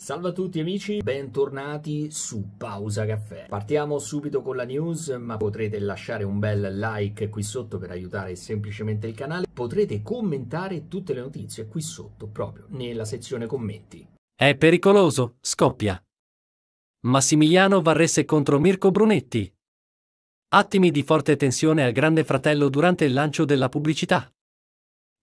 Salve a tutti amici, bentornati su Pausa Caffè. Partiamo subito con la news, ma potrete lasciare un bel like qui sotto per aiutare semplicemente il canale. Potrete commentare tutte le notizie qui sotto, proprio nella sezione commenti. È pericoloso, scoppia. Massimiliano varresse contro Mirko Brunetti. Attimi di forte tensione al Grande Fratello durante il lancio della pubblicità.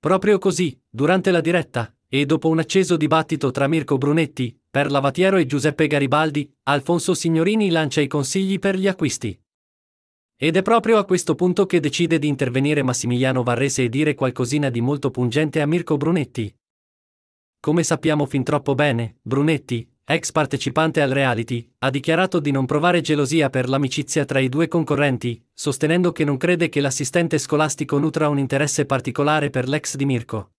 Proprio così, durante la diretta, e dopo un acceso dibattito tra Mirko Brunetti, per Lavatiero e Giuseppe Garibaldi, Alfonso Signorini lancia i consigli per gli acquisti. Ed è proprio a questo punto che decide di intervenire Massimiliano Varrese e dire qualcosina di molto pungente a Mirko Brunetti. Come sappiamo fin troppo bene, Brunetti, ex partecipante al reality, ha dichiarato di non provare gelosia per l'amicizia tra i due concorrenti, sostenendo che non crede che l'assistente scolastico nutra un interesse particolare per l'ex di Mirko.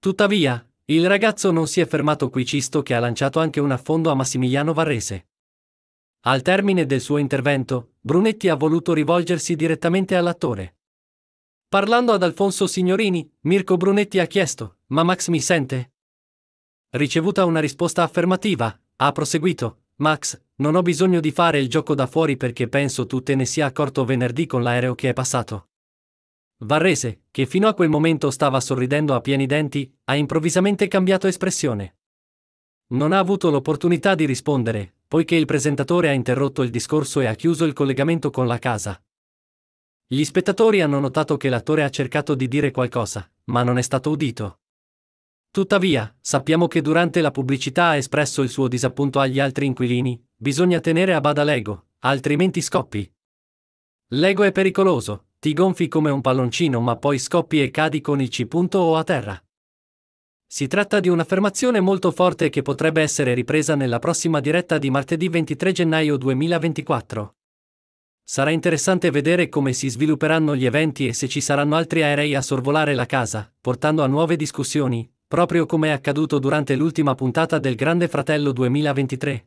Tuttavia, il ragazzo non si è fermato qui Cisto che ha lanciato anche un affondo a Massimiliano Varrese. Al termine del suo intervento, Brunetti ha voluto rivolgersi direttamente all'attore. Parlando ad Alfonso Signorini, Mirko Brunetti ha chiesto, ma Max mi sente? Ricevuta una risposta affermativa, ha proseguito, Max, non ho bisogno di fare il gioco da fuori perché penso tu te ne sia accorto venerdì con l'aereo che è passato. Varrese, che fino a quel momento stava sorridendo a pieni denti, ha improvvisamente cambiato espressione. Non ha avuto l'opportunità di rispondere, poiché il presentatore ha interrotto il discorso e ha chiuso il collegamento con la casa. Gli spettatori hanno notato che l'attore ha cercato di dire qualcosa, ma non è stato udito. Tuttavia, sappiamo che durante la pubblicità ha espresso il suo disappunto agli altri inquilini, bisogna tenere a bada l'ego, altrimenti scoppi. L'ego è pericoloso, ti gonfi come un palloncino ma poi scoppi e cadi con il C. o a terra. Si tratta di un'affermazione molto forte che potrebbe essere ripresa nella prossima diretta di martedì 23 gennaio 2024. Sarà interessante vedere come si svilupperanno gli eventi e se ci saranno altri aerei a sorvolare la casa, portando a nuove discussioni, proprio come è accaduto durante l'ultima puntata del Grande Fratello 2023.